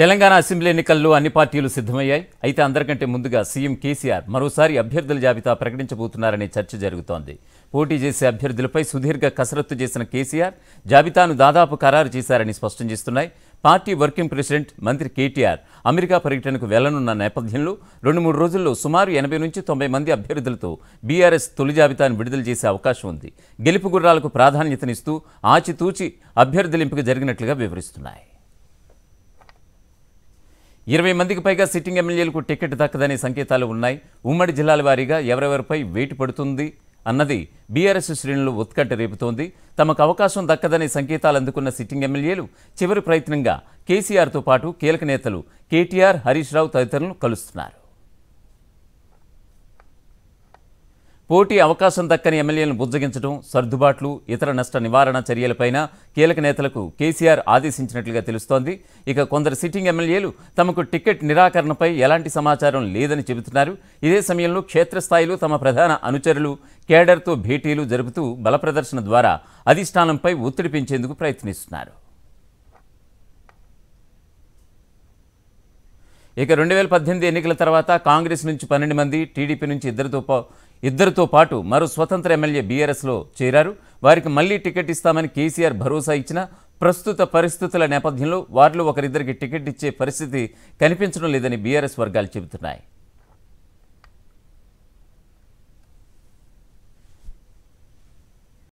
Telangana assembly ఎన్నికల్లో అన్ని పార్టీలు సిద్ధమయ్యాయి అయితే అందరికంటే ముందుగా సీఎం కేసీఆర్ మరోసారి అభ్యర్థుల జాబితా ప్రకటించబోతున్నారనే చర్చ జరుగుతోంది పోటీ చేసే అభ్యర్థులపై సుదీర్ఘ కసరత్తు చేసిన కేసీఆర్ జాబితాను దాదాపు ఖరారు చేశారని స్పష్టం చేస్తున్నాయి పార్టీ వర్కింగ్ ప్రెసిడెంట్ మంత్రి కేటీఆర్ అమెరికా పర్యటనకు వెళ్లనున్న నేపథ్యంలో రెండు మూడు రోజుల్లో సుమారు ఎనభై నుంచి తొంభై మంది అభ్యర్థులతో బీఆర్ఎస్ తొలి జాబితాను విడుదల చేసే అవకాశం ఉంది గెలుపు గుర్రాలకు ప్రాధాన్యతనిస్తూ ఆచితూచి అభ్యర్థుల ఎంపిక జరిగినట్లుగా వివరిస్తున్నాయి ఇరవై మందికి పైగా సిట్టింగ్ ఎమ్మెల్యేలకు టికెట్ దక్కదనే సంకేతాలు ఉన్నాయి ఉమ్మడి జిల్లాల వారీగా ఎవరెవరిపై వెయిట్ పడుతుంది అన్నది బీఆర్ఎస్ శ్రేణులు ఉత్కంఠ రేపుతోంది తమకు అవకాశం దక్కదనే సంకేతాలు అందుకున్న సిట్టింగ్ ఎమ్మెల్యేలు చివరి ప్రయత్నంగా కేసీఆర్తో పాటు కీలక నేతలు కేటీఆర్ హరీష్ రావు తదితరులను కలుస్తున్నారు పోటీ అవకాశం దక్కని ఎమ్మెల్యేలను బుజ్జగించడం సర్దుబాట్లు ఇతర నష్ట నివారణ చర్యలపైన కీలక నేతలకు కేసీఆర్ ఆదేశించినట్లుగా తెలుస్తోంది ఇక కొందరు సిట్టింగ్ ఎమ్మెల్యేలు తమకు టికెట్ నిరాకరణపై ఎలాంటి సమాచారం లేదని చెబుతున్నారు ఇదే సమయంలో క్షేత్రస్థాయిలో తమ ప్రధాన అనుచరులు కేడర్తో భేటీలు జరుపుతూ బలప్రదర్శన ద్వారా అధిష్టానంపై ఒత్తిడి పెంచేందుకు ప్రయత్నిస్తున్నారు ఇక రెండు వేల పద్దెనిమిది ఎన్నికల తర్వాత కాంగ్రెస్ నుంచి పన్నెండు మంది టీడీపీ నుంచి ఇద్దరితో ఇద్దరితో పాటు మరో స్వతంత్ర ఎమ్మెల్యే బీఆర్ఎస్లో చేరారు వారికి మళ్లీ టికెట్ ఇస్తామని కేసీఆర్ భరోసా ఇచ్చిన ప్రస్తుత పరిస్థితుల నేపథ్యంలో వారిలో ఒకరిద్దరికి టికెట్ ఇచ్చే పరిస్థితి కనిపించడం లేదని బీఆర్ఎస్ వర్గాలు చెబుతున్నాయి